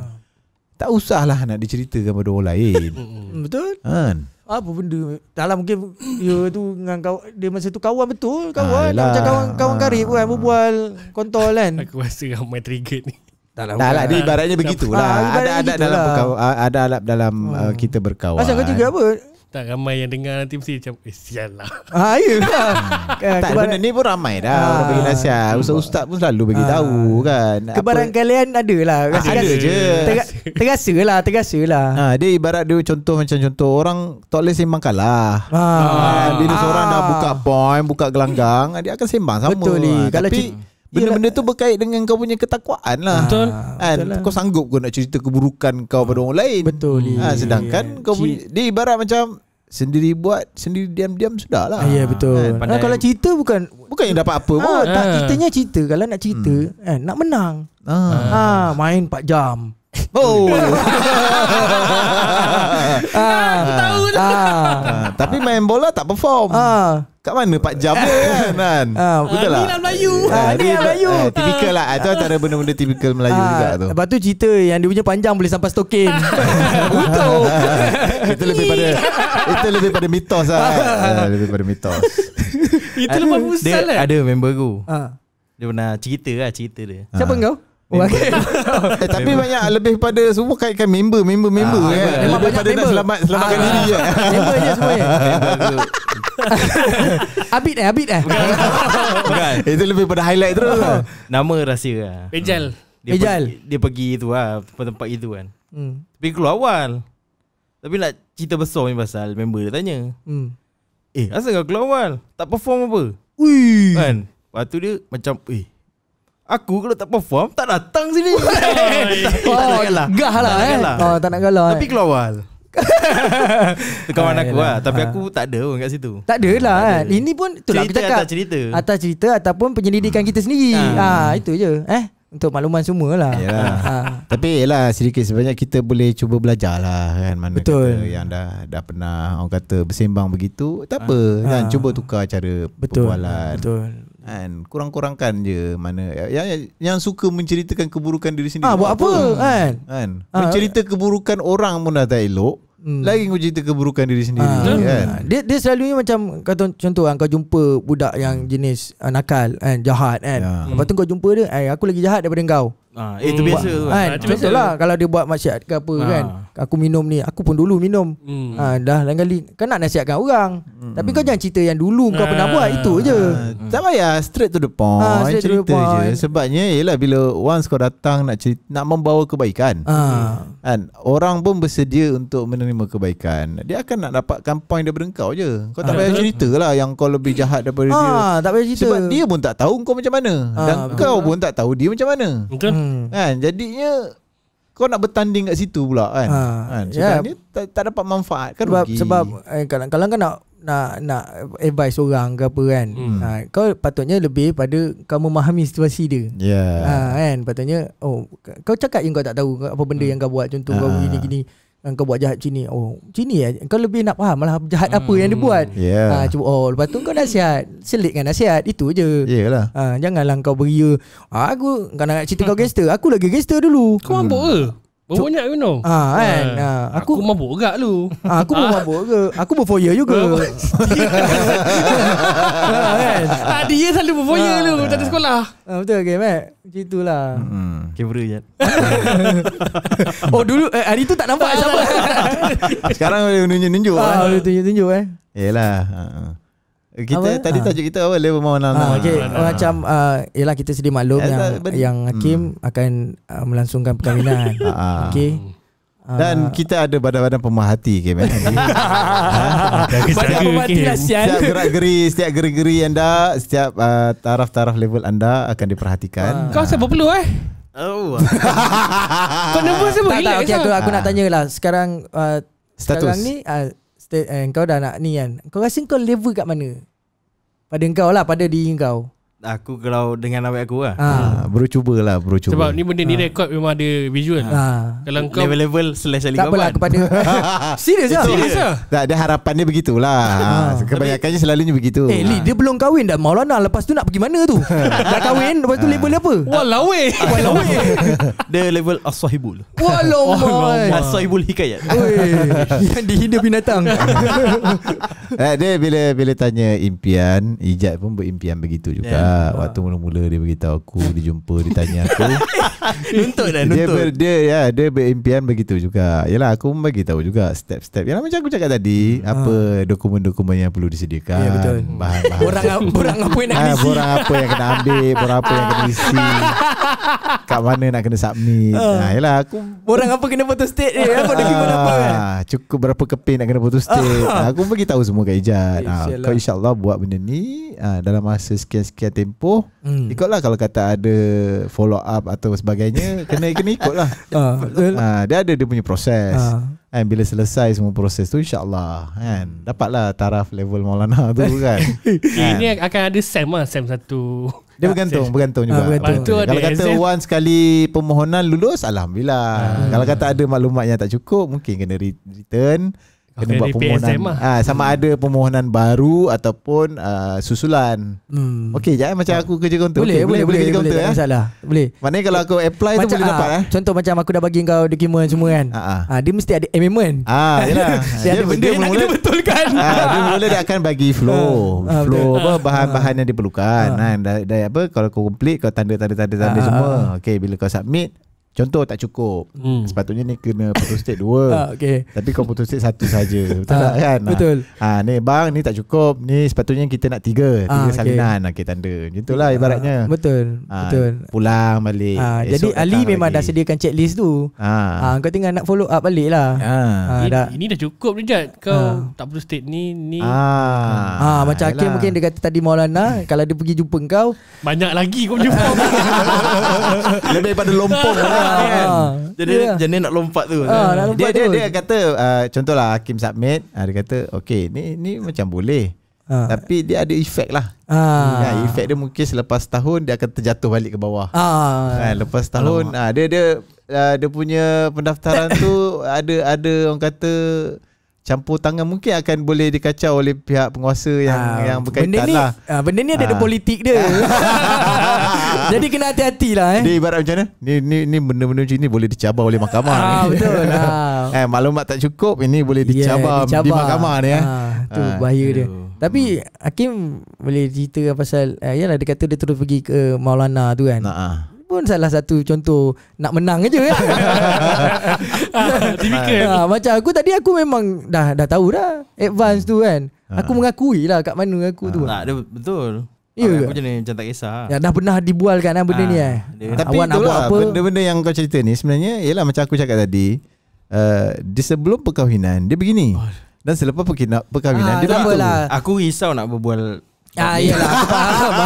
tak usahlah nak diceritakan pada orang lain. [laughs] Betul? Kan? Ha apa benda dalam mungkin dia ya tu dengan kaw- dia masa tu kawan betul kawan ah, macam kawan kawan karib kan berbual kontol kan aku rasa ramai trigger ni tak lah, lah ibaratnya begitulah. Ah, ah, ada adab dalam, lah. Hmm. ada dalam kita berkawan. Asal kau juga apa? Tak ramai yang dengar nanti mesti macam eh, sial lah. Ha, ah, ya. Kan? [laughs] tak, benda ni pun ramai dah. Ha, bagi nasihat. Hmm. Ustaz-ustaz pun selalu bagi ha. tahu kan. Kebarang kalian ada lah. Ha, ada terasa, je. Terasa, terasa lah. Terasa lah. dia ibarat dia contoh macam contoh. Orang toilet sembang kalah. Ha. ha. Bila ha. seorang dah buka point, buka gelanggang, dia akan sembang sama. Betul ni. Ha. Tapi... Benda-benda tu berkait dengan kau punya ketakwaan lah Betul, kan? betul lah. Kau sanggup kau nak cerita keburukan kau pada orang lain Betul ha, Sedangkan yeah. kau punya, dia ibarat macam Sendiri buat Sendiri diam-diam Sudahlah ah, Ya yeah, betul kan? nah, Kalau cerita bukan Bukan yang dapat apa ha, pun ha. Tak ah. ceritanya cerita Kalau nak cerita hmm. eh, Nak menang Ah Ha. Main 4 jam Oh. [laughs] tahu ah. ah. Tapi main bola tak perform. Ah. Kat mana 4 jam kan, [laughs] ah. kan? Ah, betul lah. Ini Melayu. Eh, ah, ini ah, Melayu. Ah, typical lah. Itu antara ah. benda-benda typical Melayu ah. juga tu. Lepas tu cerita yang dia punya panjang boleh sampai stokin. Betul. [laughs] itu lebih pada itu lebih pada mitos lah. Kan? ah, eh, lebih pada mitos. itu lepas musal lah. Ada member aku. Ah. Dia pernah cerita lah cerita dia. Siapa ah. Okay. [laughs] eh, tapi banyak lebih pada semua kaitkan kan member member member ah, kan. Memang lebih banyak pada member. selamat selamatkan ah, diri ah. [laughs] Member je semua. [laughs] Abit eh abit eh. Bukan. Itu lebih pada highlight terus. Lah. Nama rahsia. Lah. Pejal. Dia Pejal. Pergi, dia pergi itu lah, tempat, tempat itu kan. Hmm. Tapi keluar awal. Tapi nak cerita besar ni pasal member dia tanya. Hmm. Eh, asal kau keluar awal? Tak perform apa? Ui. Kan? Lepas dia macam, eh, Aku kalau tak perform Tak datang sini oh, [laughs] Tak nak kalah Gah lah eh Tak nak kalah, eh. oh, tak Tapi eh. keluar awal [laughs] Kawan aku lah Tapi aku ha. tak ada pun kat situ Tak ada lah kan Ini pun Itulah cerita aku cakap Atas cerita Atas cerita Ataupun penyelidikan hmm. kita sendiri ha. ha. Itu je Eh untuk makluman semua lah ha. Tapi yelah sedikit sebenarnya kita boleh cuba belajar lah kan Mana Betul. Kata yang dah dah pernah orang kata bersembang begitu Tak apa ha. kan ha. cuba tukar cara Betul. perbualan Betul kan kurang-kurangkan je mana yang ya, yang suka menceritakan keburukan diri sendiri Ah, buat, apa, apa kan kan ha, mencerita eh. keburukan orang pun dah tak elok hmm. lagi kau cerita keburukan diri sendiri ha, kan ah. dia dia selalunya macam kata contoh kan, kau jumpa budak yang jenis uh, nakal kan jahat kan ya. lepas tu kau jumpa dia eh, aku lagi jahat daripada kau Ah, eh itu oh. biasa tu kan. Ha, lah kalau dia buat maksiat ke apa ha. kan. Aku minum ni, aku pun dulu minum. Hmm. Ah, dah lain kali kan nak nasihatkan orang. Hmm. Tapi kau jangan cerita yang dulu kau pernah ha. buat itu ha. je. Ha. Hmm. Tak payah straight to the point. Ha, straight cerita to the point. Je. Sebabnya ialah bila once kau datang nak cerita, nak membawa kebaikan. Ha. Kan? Orang pun bersedia untuk menerima kebaikan. Dia akan nak dapatkan point daripada kau je. Kau tak ha. cerita lah yang kau lebih jahat daripada ha. dia. Ah, tak payah cerita. Sebab dia pun tak tahu kau macam mana. Ha. Dan ha. kau lah. pun tak tahu dia macam mana. Betul. Hmm. Hmm. Kan jadinya kau nak bertanding kat situ pula kan. Ha. Kan ya. sebenarnya yeah. tak, tak dapat manfaat kan sebab, rugi. Sebab eh, kalau kalau kau nak nak nak advice orang ke apa kan. Hmm. Ha, kau patutnya lebih pada kau memahami situasi dia. Yeah. Ha kan patutnya oh kau cakap yang kau tak tahu apa benda hmm. yang kau buat contoh ha. kau gini gini. Kan kau buat jahat macam ni Oh macam ni eh Kau lebih nak faham lah Jahat hmm. apa yang dia hmm. buat yeah. ha, cuba, Oh lepas tu kau nasihat Selit kan nasihat Itu je ha, Janganlah kau beria ya, ha, ah, Aku Kau nak cerita kau kan? gangster Aku lagi gangster dulu Kau mampu ke? Berapa banyak you know ha, kan? Yeah. Ha, ah, aku, aku mabuk gak lu ha, ah, Aku pun mabuk ke Aku berfoyer juga ha, [laughs] kan? dia selalu berfoyer ha, lu ha. sekolah ha, Betul okay Mac Macam itulah Kamera hmm. [laughs] je Oh dulu eh, Hari tu tak nampak siapa Sekarang boleh tunjuk-tunjuk ha, Boleh tunjuk-tunjuk eh Yelah ha kita apa? tadi ha. tajuk kita apa level mana ha, ah, Okey, macam ialah ah, uh, kita sedia maklum ya, yang ben- yang hmm. hakim hmm. akan uh, melangsungkan perkahwinan [laughs] okey dan uh, kita ada badan-badan pemahati ke okay, Badan pemahati lah sian Setiap gerak-geri Setiap geri-geri anda Setiap uh, taraf-taraf level anda Akan diperhatikan uh. Kau uh. siapa eh Oh. Kau nombor siapa lah. aku, nak tanya lah Sekarang uh, Status Sekarang ni uh, stay, eh, kau dah nak ni kan. Kau rasa kau level kat mana? Pada engkau lah, pada diri engkau aku kalau dengan awak aku lah. Ha. Ah. Ha. Bro cubalah, bro cuba. Sebab ni benda ni ha. record memang ada visual. Ha. Kalau kau level-level slash tak Alikaman. Taklah kan? kepada. [laughs] Serius lah. lah. ah. Serius ah. Tak ada harapan dia begitulah. Ha. Kebanyakannya selalunya begitu. Eh, ha. dia belum kahwin dah Maulana lepas tu nak pergi mana tu? [laughs] Dah kahwin lepas tu label eh. Eh. [laughs] dia apa? Walawe. Walawe. Dia level as-sahibul. Walawe. hikayat. Yang dihina binatang. eh, dia bila bila tanya impian, Ijat pun berimpian begitu juga. Ya waktu ah. mula-mula dia beritahu aku dia jumpa dia tanya aku [laughs] [laughs] nuntut lah Dia, ber, dia ya dia berimpian begitu juga. Yalah aku pun bagi tahu juga step-step. Yalah macam aku cakap tadi ha. apa dokumen-dokumen yang perlu disediakan. Ya betul. Bahan-bahan. [laughs] Borang, apa? borang apa yang nak ah, isi. Ha, borang apa yang kena ambil, borang apa yang kena isi. [laughs] Kat mana nak kena submit. Ha. Ha, yalah aku borang apa kena putus state dia. Aku dah apa kan. Cukup berapa keping nak kena putus state. Ha. Ha. Aku bagi tahu semua kat Ijat. Ha. Kau Insyaallah buat benda ni ha, dalam masa sekian-sekian tempoh. Hmm. Ikutlah kalau kata ada follow up atau sebagainya sebagainya kena kena ikut lah. uh, [laughs] ah, uh, ah, dia ada dia punya proses. Ah. Kan uh. bila selesai semua proses tu insyaallah kan dapatlah taraf level Maulana tu [laughs] kan. Eh, kan. Ini and. akan ada sem lah sem satu. Dia bergantung, bergantung juga. Ha, bergantung. Okay. Kalau kata exam. one sekali pemohonan lulus alhamdulillah. Ha. Kalau kata ada maklumat yang tak cukup mungkin kena return kena buat permohonan. Lah. Ha, sama hmm. ada permohonan baru ataupun uh, susulan. Hmm. Okey, jangan eh, macam aku kerja kontor. Boleh, okay, boleh, boleh, boleh, boleh, boleh, boleh, boleh, Maknanya kalau aku apply macam, tu boleh ah, dapat. Ha, ha? Contoh macam aku dah bagi kau dokumen semua kan. Ha, ha. ha, dia mesti ada amendment. Ha, ha, ha, dia ada benda yang nak betulkan. Ha, dia mula dia akan bagi flow. Ha, flow ha, apa, bahan-bahan ha, yang diperlukan. Ha. Ha. Dari, dari apa, kalau kau complete, kau tanda-tanda-tanda semua. Okey, bila kau submit, Contoh tak cukup hmm. Sepatutnya ni kena putus state dua [laughs] ah, okay. Tapi kau putus state satu saja [laughs] Betul ah, tak kan ah. Betul ah, Ni bang ni tak cukup Ni sepatutnya kita nak tiga ah, Tiga okay. salinan Okay ah, tanda Itulah ibaratnya ah, Betul ah, betul. Pulang balik ah, Jadi Ali memang lagi. dah sediakan checklist tu ah. ah. Kau tinggal nak follow up balik lah ah. ah, ini, ini dah cukup ni Jad Kau ah. tak putus state ni ni. Ah. Ah, ah, ah, macam Akhil mungkin dia kata tadi Maulana [laughs] Kalau dia pergi jumpa kau Banyak lagi kau jumpa Lebih pada lompong lah Kan? Jadi jadi ya. nak lompat tu. dia, dia dia kata uh, contohlah Hakim submit, ah, dia kata okey ni ni macam boleh. Ah. Tapi dia ada efek lah ah. Ya, efek dia mungkin selepas tahun Dia akan terjatuh balik ke bawah ah. Ha, lepas tahun ah, Dia dia uh, dia punya pendaftaran tu [laughs] Ada ada orang kata Campur tangan mungkin akan boleh dikacau oleh pihak penguasa yang ah. yang berkaitan benda ni, lah ah, Benda ni ada, ah. politik dia [laughs] [laughs] [laughs] Jadi kena hati-hati lah eh. Dia ibarat macam mana? Ni ni ni benda-benda macam ni boleh dicabar oleh mahkamah. Ah, betul lah. [laughs] eh maklumat tak cukup ini boleh dicabar, ya, yeah, dicabar. di mahkamah ni eh. Ah, tu ah, bahaya dia. Tapi Hakim boleh cerita kan pasal eh, yalah dia kata dia terus pergi ke Maulana tu kan. Ha ah. Pun salah satu contoh Nak menang je kan ha, Macam aku tadi Aku memang Dah dah tahu dah Advance tu kan ah. Aku mengakui lah Kat mana aku tu nah, Betul Ya ah, aku jenis macam tak kisah. Ya dah pernah dibual kan benda ha, ni ah, eh. Ha, Tapi awak nak buat apa? Benda-benda yang kau cerita ni sebenarnya ialah macam aku cakap tadi. Uh, di sebelum perkahwinan dia begini. Dan selepas perkahwinan ha, dia begitu. Lah. Aku risau nak berbual. Ah ha, iyalah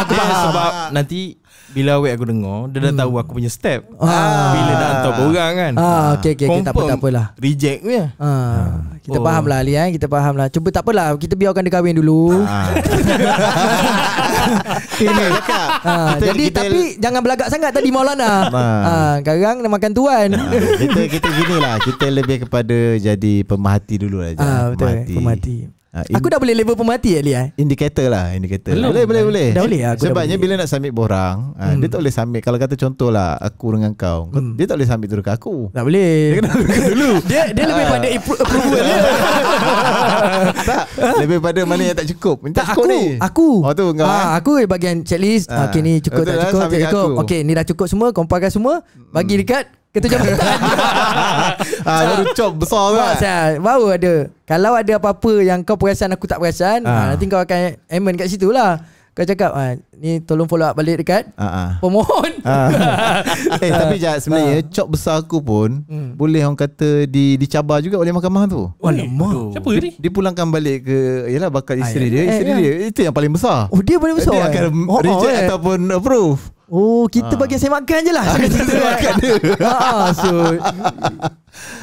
[laughs] Sebab nanti bila awek aku dengar dia dah hmm. tahu aku punya step ah. bila nak hantar orang kan ah, okey okey okay, tak apa tak apalah reject dia ah. kita oh. faham lah Ali eh. kita faham lah cuba tak apalah kita biarkan dia kahwin dulu ah. [laughs] ini ah. kita, jadi kita, tapi kita, jangan belagak sangat tadi Maulana ah. ah. sekarang nak makan tuan ah. kita kita lah. kita lebih kepada jadi pemahati dululah ah, betul, pemahati, pemahati. Uh, aku dah boleh level mati ya eh, Lia Indikator lah indikator. Belum, boleh, boleh, boleh Dah boleh aku Sebabnya dah boleh. bila nak submit borang uh, hmm. Dia tak boleh submit Kalau kata contoh lah Aku dengan kau hmm. Dia tak boleh submit dulu ke aku Tak boleh Dia kena dulu [laughs] Dia, dia lebih ah. pada approval dia [laughs] Tak Lebih pada mana yang tak cukup Minta Tak aku ni. Aku oh, tu, ha, Aku bagian checklist uh, Okay ni cukup tak lah, cukup, cukup. Okay ni dah cukup semua Kompakan semua Bagi hmm. dekat Kereta jemputan ha, Baru cop besar kan Buat Baru ada Kalau ada apa-apa Yang kau perasan Aku tak perasan ha. Nanti kau akan Amen kat situ lah Kau cakap ha, Ni tolong follow up balik dekat ha. Pemohon ha. [laughs] eh, Tapi jat sebenarnya ha. Cop besar aku pun hmm. Boleh orang kata di, Dicabar juga oleh mahkamah tu Alamak Siapa ni Dia pulangkan balik ke Yalah bakal isteri Ayah. Ya. dia eh, Isteri dia, ya. dia Itu yang paling besar Oh dia paling besar Dia akan eh? oh, reject oh, eh. Ataupun approve Oh kita ha. bagi semakan je lah Semakan [laughs] ah, dia ha, So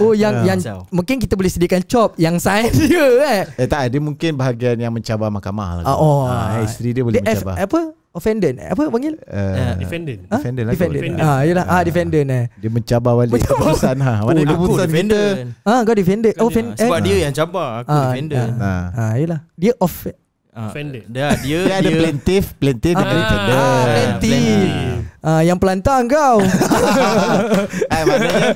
Oh yang ha. yang Macau. Mungkin kita boleh sediakan chop Yang saya. [laughs] dia eh. eh tak Dia mungkin bahagian yang mencabar mahkamah lah. Uh, oh. Ha, isteri dia boleh dia mencabar F, Apa? Offendant eh, Apa panggil? Uh, defendant ha? Defendant lah defendant. Ha, yalah. ha, defendant eh. Dia mencabar balik Macam Keputusan ha. Mana oh, keputusan aku defendant Ah Kau defendant oh, fend- Sebab eh. dia yang cabar Aku ha, defendant ha. ha. ha yalah. Dia offendant Ah, Fender, Uh, dia dia ada dia. plaintiff, plaintiff dan ah, defender. Ah, ah, ah, yang pelantang kau. Ay, [laughs] eh,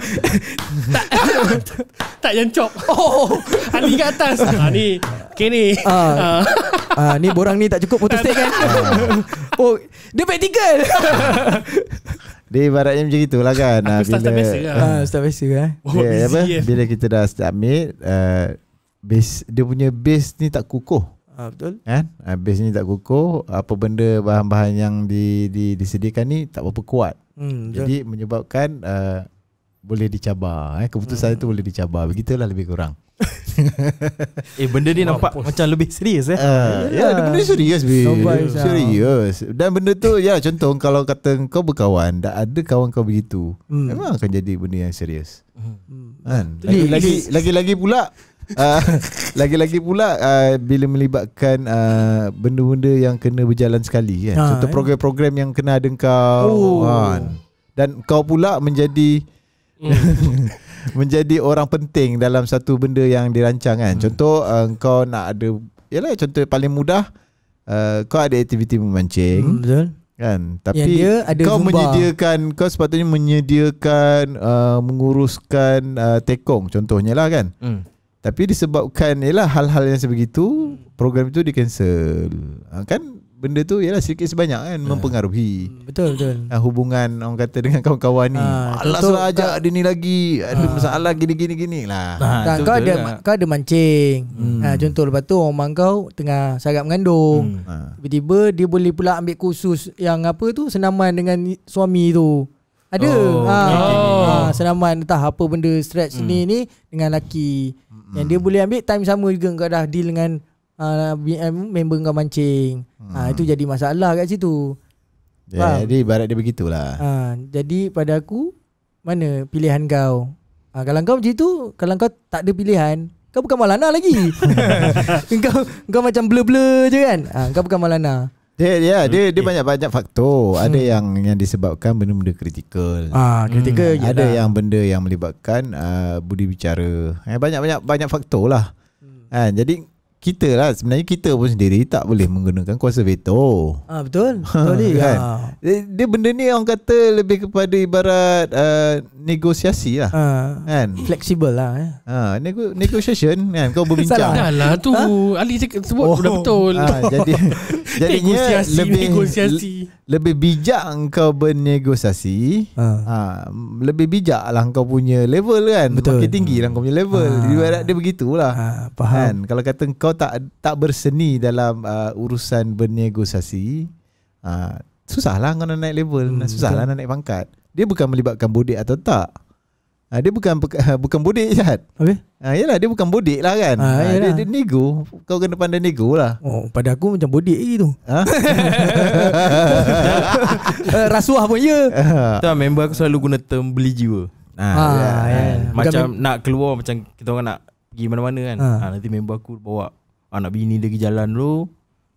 tak, tak yang chop. [laughs] Oh, Ani kat atas. Ah, ni. Okay ni. Ah, ni borang ni tak cukup foto stick kan. [laughs] oh, dia practical. Dia ibaratnya macam itulah kan. Aku bila, lah. start biasa lah. Eh? Uh, start biasa lah. Oh, yeah, apa? Eh. Bila kita dah start mate, uh, base, dia punya base ni tak kukuh. Ah betul. Kan? Eh, eh, Habis ni tak kukuh, apa benda bahan-bahan yang di, di disediakan ni tak berapa kuat. Hmm, Jadi betul. menyebabkan uh, boleh dicabar eh keputusan hmm. itu boleh dicabar begitulah lebih kurang. [laughs] eh benda ni nampak Mampus. macam lebih serius eh. Uh, ya, ada benda ni serius be. Ah. Serius. Dan benda tu ya contoh kalau kata kau berkawan dan ada kawan kau begitu, hmm. memang akan jadi benda yang serius. Hmm. Kan? Lagi lagi lagi pula Ah, [laughs] lagi-lagi pula uh, bila melibatkan uh, benda-benda yang kena berjalan sekali kan. Ha, Contoh eh. program-program yang kena ada kau. Oh. Kan. Dan kau pula menjadi mm. [laughs] menjadi orang penting dalam satu benda yang dirancang kan. Mm. Contoh uh, kau nak ada yalah contoh paling mudah uh, kau ada aktiviti memancing. Mm, betul. Kan? Tapi kau Zumba. menyediakan kau sepatutnya menyediakan uh, menguruskan uh, tekong contohnya lah kan. Hmm. Tapi disebabkan ialah hal-hal yang sebegitu, program itu di cancel. Ha, kan benda tu ialah sikit sebanyak kan ya. mempengaruhi. Betul betul. Ha, hubungan orang kata dengan kawan-kawan ni. Ha, Allah suruh ajak ha. dia ni lagi, ada masalah gini gini gini lah. Ha, kan, kau ada lah. kau ada mancing. Hmm. Ha, contoh lepas tu orang mak kau tengah sarap mengandung. Hmm. Ha. Tiba-tiba dia boleh pula ambil kursus yang apa tu senaman dengan suami tu. Ada oh, ha, ah. okay. ha, ah, oh. Senaman entah apa benda Stretch hmm. ni ni Dengan laki hmm. Yang dia boleh ambil Time sama juga Kau dah deal dengan uh, Member kau mancing hmm. ha, Itu jadi masalah kat situ ya, Jadi barat dia begitulah ha, Jadi pada aku Mana pilihan kau ha, Kalau kau macam tu Kalau kau tak ada pilihan Kau bukan Malana lagi [laughs] [laughs] Kau kau macam blur-blur je kan ha, Kau bukan Malana. Dia ya, yeah, dia dia banyak-banyak faktor. Hmm. Ada yang yang disebabkan benda-benda kritikal. Ah, kritikal hmm. Ada lah. yang benda yang melibatkan uh, budi bicara. Eh banyak-banyak banyak faktor lah. Hmm. Kan? Jadi kita lah sebenarnya kita pun sendiri tak boleh menggunakan kuasa veto. Ah, betul. [laughs] Betul ni. kan? Ah. Dia, benda ni orang kata lebih kepada ibarat uh, negosiasi lah. Ah, kan? Flexible lah. Eh. Ah, nego negotiation kan kau berbincang. Salah lah tu. Ha? Ali sebut oh. betul. Ah, jadi [laughs] [laughs] Jadinya negosiasi, lebih negosiasi. lebih bijak engkau bernegosiasi. Ha. ha lebih bijak lah engkau punya level kan. Betul. Makin tinggi lah engkau punya level. Ha. Dia, dia begitulah. Ha, faham. Kan? Kalau kata engkau tak tak berseni dalam uh, urusan bernegosiasi, ha, susahlah kau nak naik level. Hmm, susahlah nak naik pangkat. Dia bukan melibatkan bodek atau tak. Ha, dia bukan [laughs] bukan bodek jahat. Okey. Ha, yalah dia bukan bodek lah kan. Ha, ha, dia, dia nego. Kau kena pandai nego lah. Oh, pada aku macam bodek lagi tu. Ha? [laughs] Eh, rasuah pun ya. Ha. member aku selalu guna term beli jiwa. Ha, ha, ya, ya. ya. ya. Macam bukan, nak keluar macam kita orang nak pergi mana-mana kan. Ha. ha nanti member aku bawa anak bini dia pergi jalan dulu.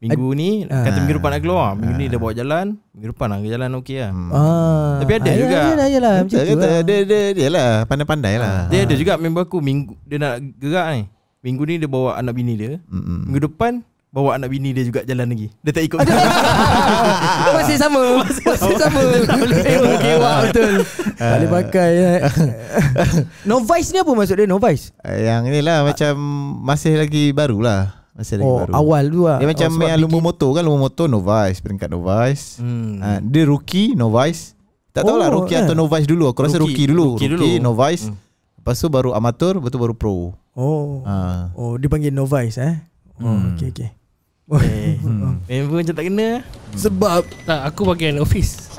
Minggu ni ah. Kata minggu depan nak keluar Minggu ah. ni dah bawa jalan Minggu depan nak ke jalan okey lah hmm. ah. Tapi ada ah, ya, juga Ayalah, ya, ya ayalah Macam tu kata, lah Dia, dia, dia lah Pandai-pandai lah. ah. lah Dia ada juga member aku minggu, Dia nak gerak ni Minggu ni dia bawa anak bini dia Minggu depan Bawa anak bini dia juga jalan lagi Dia tak ikut [laughs] Masih sama Masih sama, Masih sama. Masih sama. okay, Boleh pakai [laughs] Novice ni apa maksud dia Novice Yang ni lah Macam Masih lagi baru lah masih lagi oh, baru Awal tu lah Dia macam oh, main lumbu motor kan Lumbu motor Novice Peringkat Novice hmm. uh, Dia rookie Novice Tak lah, oh, tahulah rookie yeah. atau eh. Novice dulu Aku rasa rookie, rookie dulu Rookie, rookie Novice hmm. Lepas tu baru amatur Lepas tu baru pro Oh uh. Oh dia panggil Novice eh Oh hmm. okay okay Eh, memang [laughs] hmm. Member hmm. eh, macam tak kena Sebab Tak aku bagian office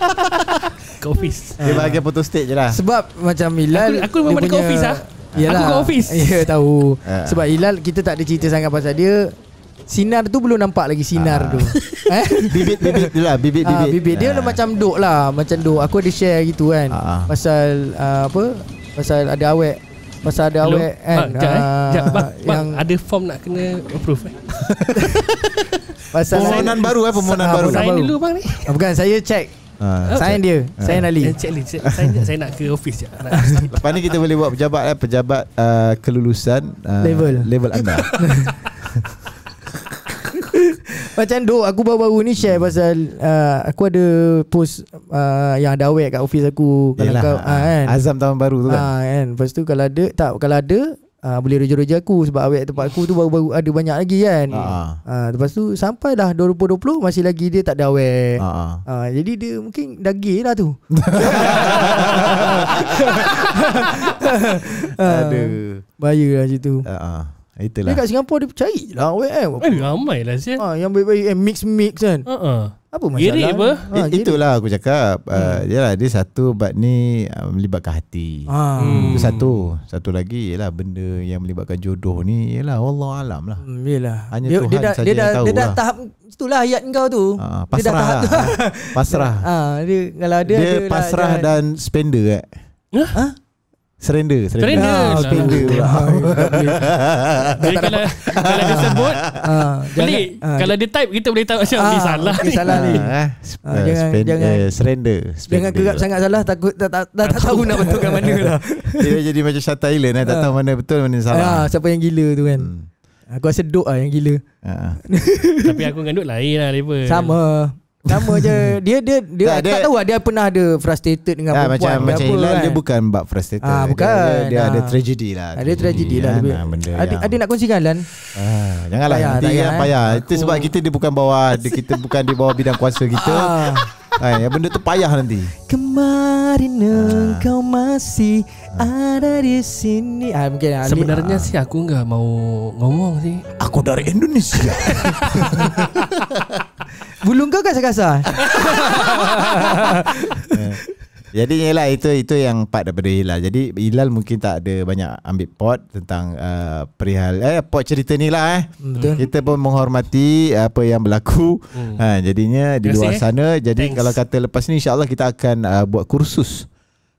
[laughs] Ke office Dia bagian photo state je lah Sebab macam Milal Aku, aku memang dia punya, ke office lah Yalah. Aku kat ofis [laughs] Ya yeah, tahu ah. Sebab ilal kita tak ada cerita sangat pasal dia Sinar tu belum nampak lagi sinar ah. tu Bibit-bibit [laughs] eh? tu lah Bibit-bibit ah, bibit. Dia lah macam duk lah Macam duk Aku ada share gitu kan Aa. Pasal uh, apa Pasal ada awet Pasal ada Hello. awet kan ha, jang, eh. jang, yang bak, ada form nak kena approve eh. [laughs] pasal permohonan baru eh permohonan baru. Saya dulu bang ni. Bukan saya check Ha, okay. Ah. Sign dia eh, Sign ha. Ali Encik Ali Encik, Saya nak ke office je Lepas ni kita boleh buat pejabat lah Pejabat uh, kelulusan uh, Level Level anda [laughs] Macam doh aku baru-baru ni share pasal uh, aku ada post uh, yang ada awek kat office aku Yelah, kalau kau uh, kan azam tahun baru tu kan. Ha uh, kan. Lepas tu kalau ada tak kalau ada Uh, boleh reja-reja aku sebab awet tempat aku tu baru-baru ada banyak lagi kan. Ha. Uh. Uh, lepas tu sampai dah 2020 masih lagi dia tak ada awet. Ha. Uh. Uh, jadi dia mungkin dah gay lah tu. uh, [laughs] Aduh. Bahaya lah Macam Ha. Uh, uh. Itulah. Dia kat Singapura dia cari lah awet kan. Eh, ramai lah siap. Uh, yang baik-baik eh, mix-mix kan. Uh-uh apa masalah? Girik apa? Ha, It, ah, itulah aku cakap. Ya hmm. uh, dia satu bab ni uh, melibatkan hati. Hmm. Itu satu. Satu lagi ialah benda yang melibatkan jodoh ni ialah Allah alam lah. Hmm, yalah. Hanya dia, Tuhan dia, dah, dia, dah, yang tahu dia dah lah. tahap itulah ayat kau tu. Ha, pasrah. Dia dah tahap tu. pasrah. Ha, [laughs] dia, kalau dia, dia pasrah dan, dan spender eh. Huh? Surrender Surrender Surrender ah, ah. [laughs] Jadi kalau Kalau dia sebut Pelik ah, Kalau dia type Kita boleh tahu Macam ah, salah okay, Salah ni [laughs] eh. Jangan eh, jangan uh, Surrender Jangan kerap lah. sangat salah Takut Dah tak, tahu nak betulkan mana lah [laughs] Dia jadi macam Shutter Island eh. Tak tahu mana betul Mana salah Siapa yang gila tu kan hmm. Aku rasa Duk lah yang gila Tapi aku dengan Duk lain lah Sama Nama je dia dia dia, tak, dia tak tahu lah dia pernah ada frustrated dengan tak, ah, perempuan macam macam Hilal kan. dia bukan bab frustrated ah, bukan. dia, dia, dia ah. ada tragedi lah ada tragedi lah lebih nah, ada ada nak kongsikan lan ah, janganlah payah, nanti payah, payah. Aku... Eh? itu sebab kita dia bukan bawa kita bukan di bawah bidang kuasa kita ah. Ay, ah, ya, benda tu payah nanti Kemarin ah. engkau ah. masih ada di sini ah, mungkin lah, Sebenarnya ah. sih aku enggak mau ngomong sih Aku dari Indonesia [laughs] Bulu kau kan kasar kasar. [laughs] Eh, jadi ialah itu itu yang part daripada Hilal. Jadi Hilal mungkin tak ada banyak ambil pot tentang uh, perihal eh pot cerita ni lah eh. Betul. Kita pun menghormati apa yang berlaku. Hmm. Ha jadinya di Terima luar eh. sana. Jadi Thanks. kalau kata lepas ni insyaallah kita akan uh, buat kursus.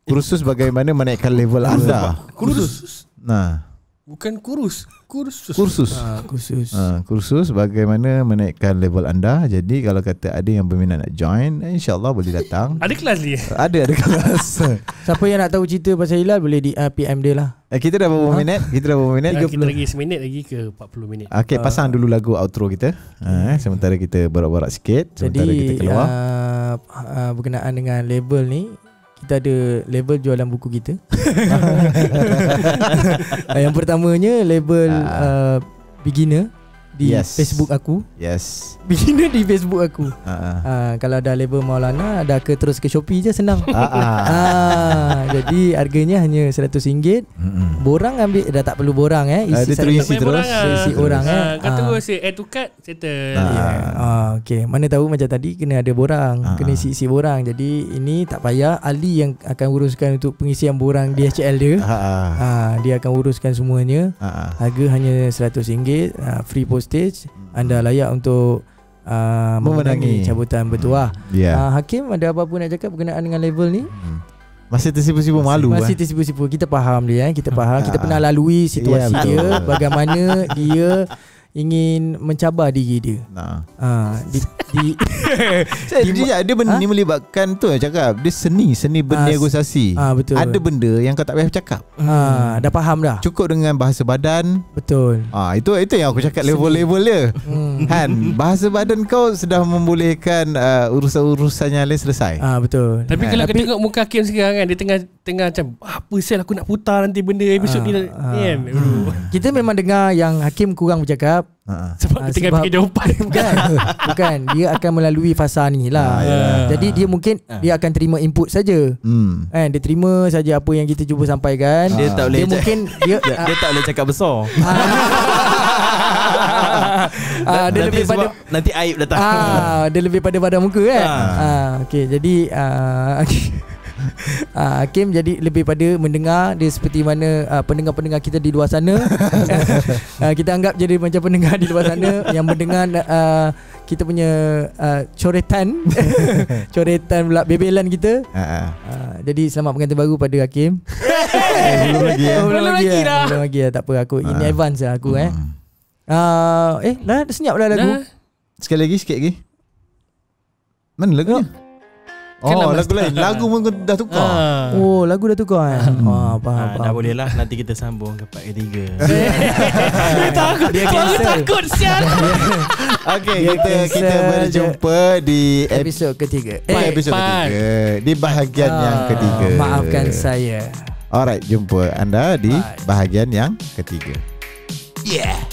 Kursus bagaimana menaikkan level anda. Kursus. Nah. Ha. Bukan kurus kursus kursus ha, kursus ha, kursus bagaimana menaikkan level anda jadi kalau kata ada yang berminat nak join insyaallah boleh datang [laughs] ada kelas dia ada ada kelas [laughs] siapa yang nak tahu cerita pasal Hilal boleh di uh, PM dia lah eh, kita dah berapa ha? minit kita dah berapa minit kita lagi 1 lagi ke 40 minit okey pasang uh, dulu lagu outro kita uh, sementara kita borak-borak sikit sementara jadi, kita keluar jadi uh, uh, berkenaan dengan label ni kita ada label jualan buku kita. [laughs] yang pertamanya label ah. uh, beginner di yes. Facebook aku. Yes. Beginner di Facebook aku. Uh-uh. Uh, kalau ada label Maulana ada ke terus ke Shopee je senang. Uh-uh. Uh, jadi harganya hanya RM100. Uh-uh. Borang ambil dah tak perlu borang eh isi uh, dia terus isi terus borang, isi uh, orang eh. Ah, kata gua ha. si settle. Ah okey. Mana tahu macam tadi kena ada borang, uh-uh. kena isi-isi borang. Jadi ini tak payah Ali yang akan uruskan untuk pengisian borang DHL dia. Ha uh-uh. uh, dia akan uruskan semuanya. Uh-uh. Harga hanya RM100. Uh, free post stage hmm. anda layak untuk uh, memenangi. cabutan bertuah. Hmm. Ah, yeah. Uh, Hakim ada apa-apa nak cakap berkenaan dengan level ni? Hmm. Masih tersipu-sipu malu Masih eh? tersipu-sipu Kita faham dia eh. Kita faham Kita pernah lalui situasi yeah, dia Bagaimana dia ingin mencabar diri dia. Nah. Ah, di di [laughs] Saya di, dia ada benda ha? ni melibatkan tu yang cakap. Dia seni, seni ha, bernegosiasi. Ah, ha, ah betul. Ada benda yang kau tak payah cakap. Ha, dah faham dah. Cukup dengan bahasa badan. Betul. Ah, itu itu yang aku cakap level-level dia. Hmm. Kan, bahasa badan kau sudah membolehkan uh, urusan-urusannya lain selesai. Ah, betul. Tapi ha, kalau tapi, kau tengok muka Kim sekarang kan, dia tengah tengah macam apa sel aku nak putar nanti benda episod uh, ni uh, kan. Ah. [laughs] Kita memang dengar yang Hakim kurang bercakap. Uh, sebab uh, dia tengah fikir jawapan [laughs] bukan. [laughs] bukan. Dia akan melalui fasa ni lah. Uh, yeah. Jadi dia mungkin uh. dia akan terima input saja. Hmm. Kan hmm. dia terima saja apa yang kita cuba sampaikan. Uh. Dia tak Dia mungkin dia uh, dia tak boleh cakap besar. Ah, dia lebih pada nanti aib datang. Ah, dia lebih pada pada muka kan. Ah, ah okey. Jadi ah, okay uh, [laughs] ah, Kim jadi lebih pada mendengar dia seperti mana uh, pendengar-pendengar kita di luar sana uh, [laughs] kita anggap jadi macam pendengar di luar sana yang mendengar uh, kita punya uh, coretan [laughs] coretan pula bebelan kita uh-huh. uh, jadi selamat pengantin baru pada Hakim eh, belum lagi ya. belum lagi dah ya. belum lagi eh. dah ya. tak apa aku ini uh. advance lah aku hmm. eh uh, eh dah senyap dah lagu nah. sekali lagi sikit lagi mana lagunya nah. Oh. Oh kan lagu lain Lagu pun dah tukar ha. Oh lagu dah tukar kan hmm. oh, ah, apa, ha, apa, ah, Dah boleh lah Nanti kita sambung ke part ketiga [laughs] Dia takut Dia takut, takut Sial [laughs] Okay dia kita, kita berjumpa Di episod ketiga oh, Eh episod ketiga Di bahagian yang ketiga Maafkan saya Alright jumpa anda Di bahagian yang ketiga Yeah